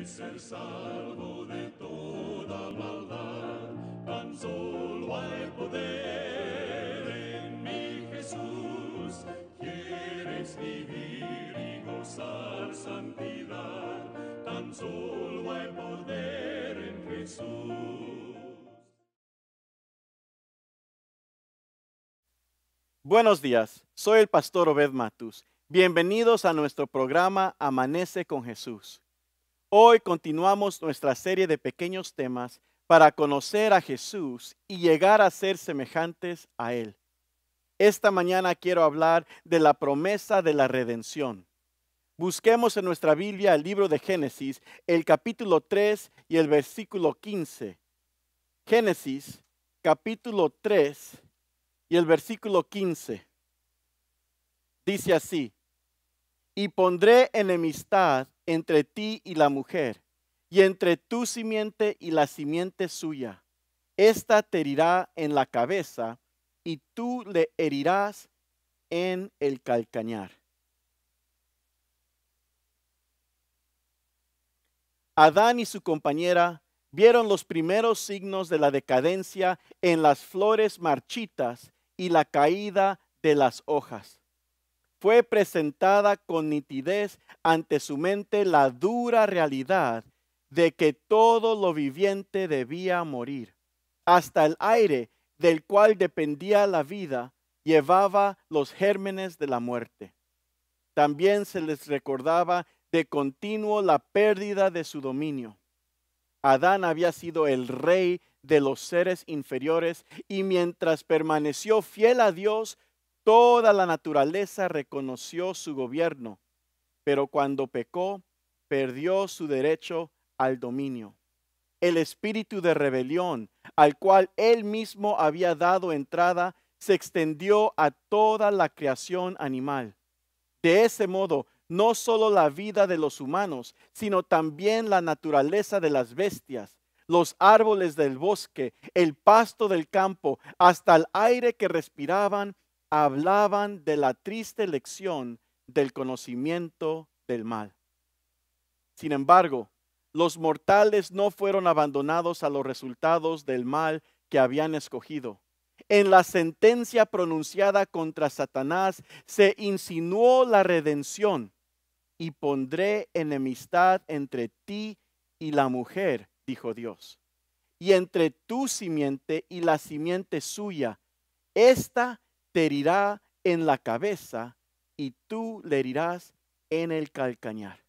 ¡Es ser salvo de toda maldad, tan solo hay poder en mi Jesús. Quieres vivir y gozar santidad, tan solo hay poder en Jesús. Buenos días, soy el pastor Obed Matus. Bienvenidos a nuestro programa Amanece con Jesús. Hoy continuamos nuestra serie de pequeños temas para conocer a Jesús y llegar a ser semejantes a Él. Esta mañana quiero hablar de la promesa de la redención. Busquemos en nuestra Biblia el libro de Génesis, el capítulo 3 y el versículo 15. Génesis, capítulo 3 y el versículo 15. Dice así, y pondré enemistad entre ti y la mujer, y entre tu simiente y la simiente suya. Esta te herirá en la cabeza, y tú le herirás en el calcañar. Adán y su compañera vieron los primeros signos de la decadencia en las flores marchitas y la caída de las hojas fue presentada con nitidez ante su mente la dura realidad de que todo lo viviente debía morir. Hasta el aire del cual dependía la vida llevaba los gérmenes de la muerte. También se les recordaba de continuo la pérdida de su dominio. Adán había sido el rey de los seres inferiores y mientras permaneció fiel a Dios, Toda la naturaleza reconoció su gobierno, pero cuando pecó, perdió su derecho al dominio. El espíritu de rebelión al cual él mismo había dado entrada se extendió a toda la creación animal. De ese modo, no solo la vida de los humanos, sino también la naturaleza de las bestias, los árboles del bosque, el pasto del campo, hasta el aire que respiraban, hablaban de la triste lección del conocimiento del mal. Sin embargo, los mortales no fueron abandonados a los resultados del mal que habían escogido. En la sentencia pronunciada contra Satanás se insinuó la redención y pondré enemistad entre ti y la mujer, dijo Dios, y entre tu simiente y la simiente suya. Esta te herirá en la cabeza y tú le herirás en el calcañar.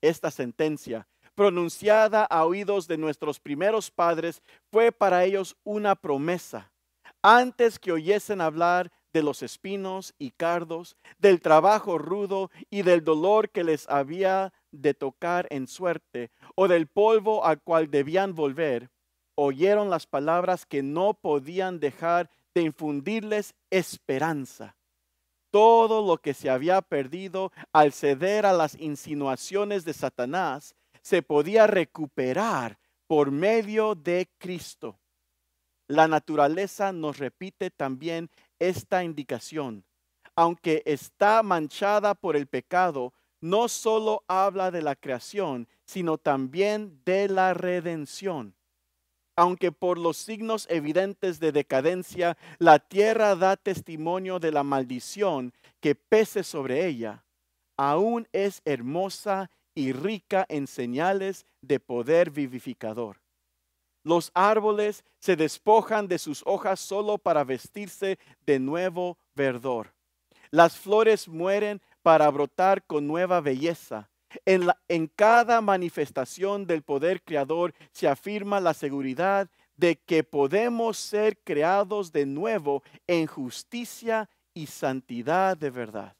Esta sentencia, pronunciada a oídos de nuestros primeros padres, fue para ellos una promesa. Antes que oyesen hablar de los espinos y cardos, del trabajo rudo y del dolor que les había de tocar en suerte, o del polvo al cual debían volver, oyeron las palabras que no podían dejar infundirles esperanza. Todo lo que se había perdido al ceder a las insinuaciones de Satanás se podía recuperar por medio de Cristo. La naturaleza nos repite también esta indicación. Aunque está manchada por el pecado, no solo habla de la creación, sino también de la redención aunque por los signos evidentes de decadencia, la tierra da testimonio de la maldición que pese sobre ella, aún es hermosa y rica en señales de poder vivificador. Los árboles se despojan de sus hojas solo para vestirse de nuevo verdor. Las flores mueren para brotar con nueva belleza en, cada manifestación del poder creador se afirma la seguridad de que podemos ser creados de nuevo en justicia y santidad de verdad.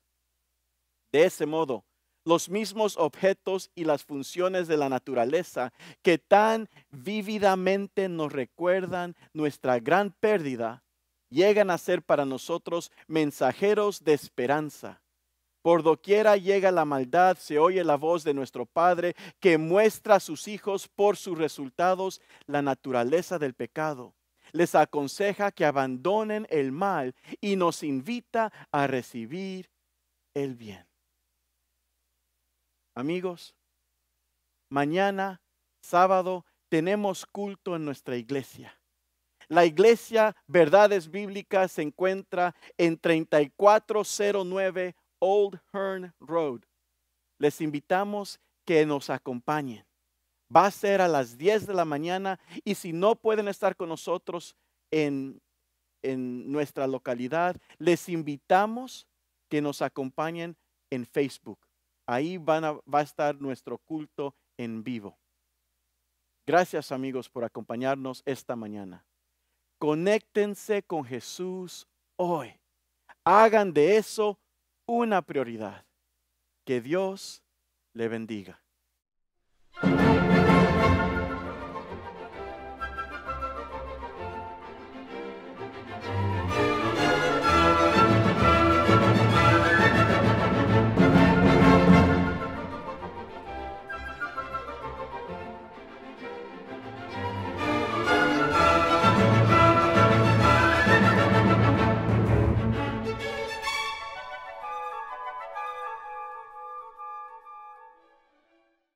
De ese modo, los mismos objetos y las funciones de la naturaleza que tan vívidamente nos recuerdan nuestra gran pérdida, llegan a ser para nosotros mensajeros de esperanza, por doquiera llega la maldad, se oye la voz de nuestro Padre que muestra a sus hijos por sus resultados la naturaleza del pecado. Les aconseja que abandonen el mal y nos invita a recibir el bien. Amigos, mañana, sábado, tenemos culto en nuestra iglesia. La iglesia Verdades Bíblicas se encuentra en 3409 Old Hearn Road. Les invitamos que nos acompañen. Va a ser a las 10 de la mañana y si no pueden estar con nosotros en, en nuestra localidad, les invitamos que nos acompañen en Facebook. Ahí va a estar nuestro culto en vivo. Gracias amigos por acompañarnos esta mañana. Conéctense con Jesús hoy. Hagan de eso una prioridad. Que Dios le bendiga.